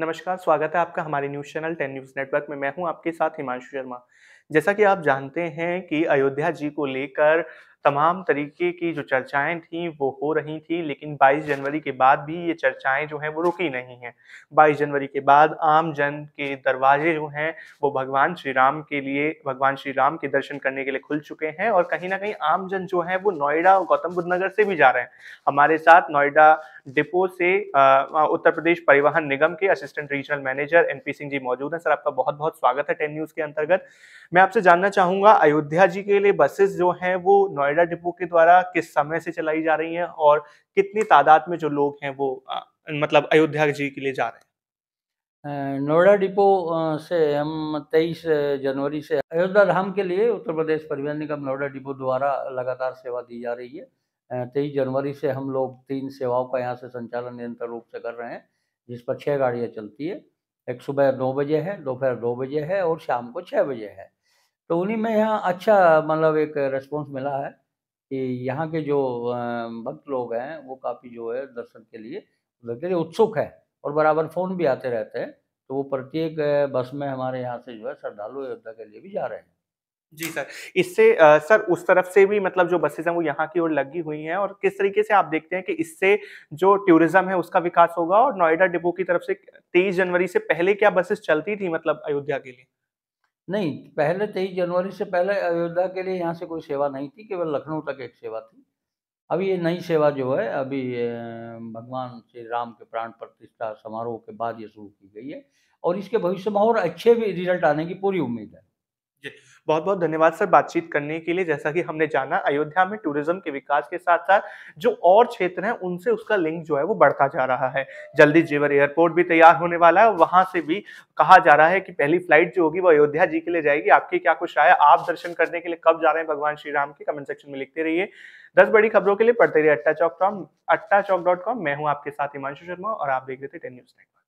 नमस्कार स्वागत है आपका हमारे news channel ten news network में मैं हूं आपके साथ हिमांशु शर्मा जैसा कि आप जानते हैं कि अयोध्या जी को लेकर तमाम तरीके की जो चर्चाएं थी वो हो रही थी लेकिन 22 जनवरी के बाद भी ये चर्चाएं जो हैं वो रुकी नहीं हैं 22 जनवरी के बाद आम जन के दरवाजे जो हैं वो भगवान श्री राम के लिए भगवान श्री राम के दर्शन करने के लिए खुल चुके हैं और कहीं ना कहीं आम जन जो है वो नोएडा और गौतम बुद्ध नगर से भी जा रहे हैं हमारे साथ नोएडा डिपो से उत्तर प्रदेश परिवहन निगम के assistant regional manager N Singh ji मौजूद हैं सर आपका बहुत बहुत स्वागत है टेन न्यूज़ के अंतर्गत मैं आपसे जानना चाहूंगा अयोध्या जी के लिए बसेस जो हैं वो नोएडा डिपो के द्वारा किस समय से चलाई जा रही हैं और कितनी तादाद में जो लोग हैं वो आ, मतलब अयोध्या जी के लिए जा रहे हैं नोएडा डिपो से हम 23 जनवरी से अयोध्या धाम के लिए उत्तर प्रदेश परिवहन निगम नोएडा डिपो द्वारा लगातार सेवा दी जा रही है तेईस जनवरी से हम लोग तीन सेवाओं का यहाँ से संचालन निरंतर रूप से कर रहे हैं जिस पर छः गाड़ियाँ चलती है एक सुबह नौ बजे है दोपहर दो बजे है और शाम को छः बजे है तो उन्हीं में यहाँ अच्छा मतलब एक रिस्पॉन्स मिला है कि यहाँ के जो भक्त लोग हैं वो काफ़ी जो है दर्शन के लिए उधर के लिए उत्सुक है और बराबर फ़ोन भी आते रहते हैं तो वो प्रत्येक बस में हमारे यहाँ से जो है श्रद्धालु अयोध्या के लिए भी जा रहे हैं जी सर इससे आ, सर उस तरफ से भी मतलब जो बसेज हैं वो यहाँ की ओर लगी हुई हैं और किस तरीके से आप देखते हैं कि इससे जो टूरिज्म है उसका विकास होगा और नोएडा डिपो की तरफ से तेईस जनवरी से पहले क्या बसेस चलती थी मतलब अयोध्या के लिए नहीं पहले तेईस जनवरी से पहले अयोध्या के लिए यहाँ से कोई सेवा नहीं थी केवल लखनऊ तक एक सेवा थी अभी ये नई सेवा जो है अभी भगवान श्री राम के प्राण प्रतिष्ठा समारोह के बाद ये शुरू की गई है और इसके भविष्य में और अच्छे भी रिजल्ट आने की पूरी उम्मीद है बहुत बहुत धन्यवाद सर बातचीत करने के लिए जैसा कि हमने जाना अयोध्या में टूरिज्म के विकास के साथ साथ जो और क्षेत्र हैं उनसे उसका लिंक जो है वो बढ़ता जा रहा है जल्दी जेवर एयरपोर्ट भी तैयार होने वाला है वहां से भी कहा जा रहा है कि पहली फ्लाइट जो होगी वो अयोध्या जी के लिए जाएगी आपकी क्या कुछ राय आप दर्शन करने के लिए कब जा रहे हैं भगवान श्री राम की कमेंट सेक्शन में लिखते रहिए दस बड़ी खबरों के लिए पढ़ते रहिए Atta Chowk dot com Atta Chowk dot com मैं हूँ आपके साथ हिमांशु शर्मा और आप देख रहे थे टेन न्यूज नेटवर्क